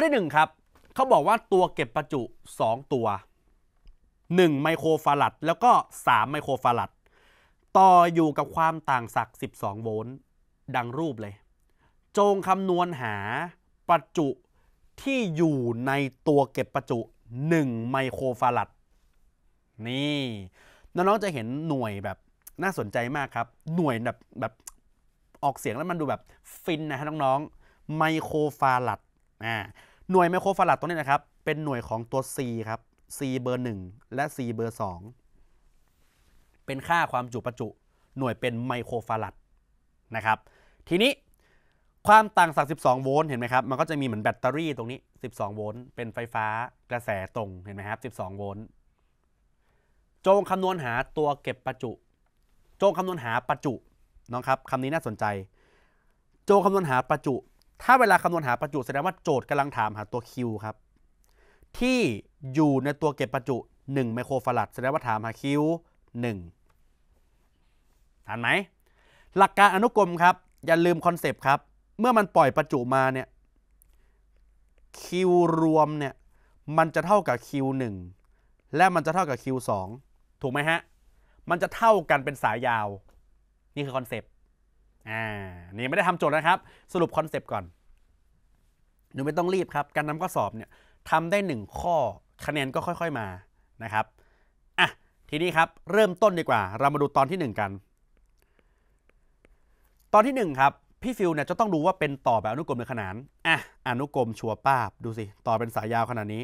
ข้อที่1ครับเขาบอกว่าตัวเก็บประจุ 2 ตัว 1 ไมโครฟาลัดแล้วก็ 3 ไมโครฟาลัด ต่ออยู่กับความต่างศักย์12 โวลต์ดังรูปเลย จงคำนวณหาประจุที่อยู่ในตัวเก็บประจุ 1 ไมโครฟาลัดนี่น้องๆจะเห็นหน่วยแบบน่าสนใจมากครับ หน่วยแบบแบบออกเสียงแล้วมันดูแบบฟินนะฮะน้องๆไมโครฟาลัดอ่าหน่วยไมโครฟาราดตรงนี้นะครับเป็นหน่วยของตัว C ครับ C เบอร์ 1 และ C เบอร์2เป็นค่าความจุประจุ หน่วยเป็นไมโครฟาราดนะครับ ทีนี้ความต่างสัก12 โวลต์เห็นไหมครับมันก็จะมีเหมือนแบตเตอรี่ตรงนี้ 12 โวลต์เป็นไฟฟ้ากระแสตรงเห็นไหมครับ 12 โวลต์จงคำนวณหาตัวเก็บประจุจงคำนวณหาประจุน้องครับคำนี้น่าสนใจจงคำนวณหาประจุถ้าเวลาคำนวณหาประจุ แสดงว่าโจทย์กำลังถามหาตัว Q ครับ ที่อยู่ในตัวเก็บประจุ 1 ไมโครฟาราดแสดงว่าถามหา Q 1่านไหมหลักการอนุกรมครับอย่าลืมคอนเซปต์ครับ เมื่อมันปล่อยประจุมาเนี่ย Q รวมเนี่ยมันจะเท่ากับ Q 1และมันจะเท่ากับ Q 2ถูกไหมฮะ มันจะเท่ากันเป็นสายยาว นี่คือคอนเซปต์อ่านี่ไม่ได้ทำโจทย์นะครับ สรุปคอนเซปต์ก่อน หนูไม่ต้องรีบครับ การนำข้อสอบเนี่ยทำได้ 1 ข้อคะแนนก็ค่อยๆมานะครับอ่ะทีนี้ครับ เริ่มต้นดีกว่า เรามาดูตอนที่ 1 กัน ตอนที่1ครับ พี่ฟิลเนี่ยจะต้องดูว่าเป็นต่อแบบอนุกรมหรือขนานอ่ะอนุกรมชัวป้าบดูสิ ต่อเป็นสายยาวขนาดนี้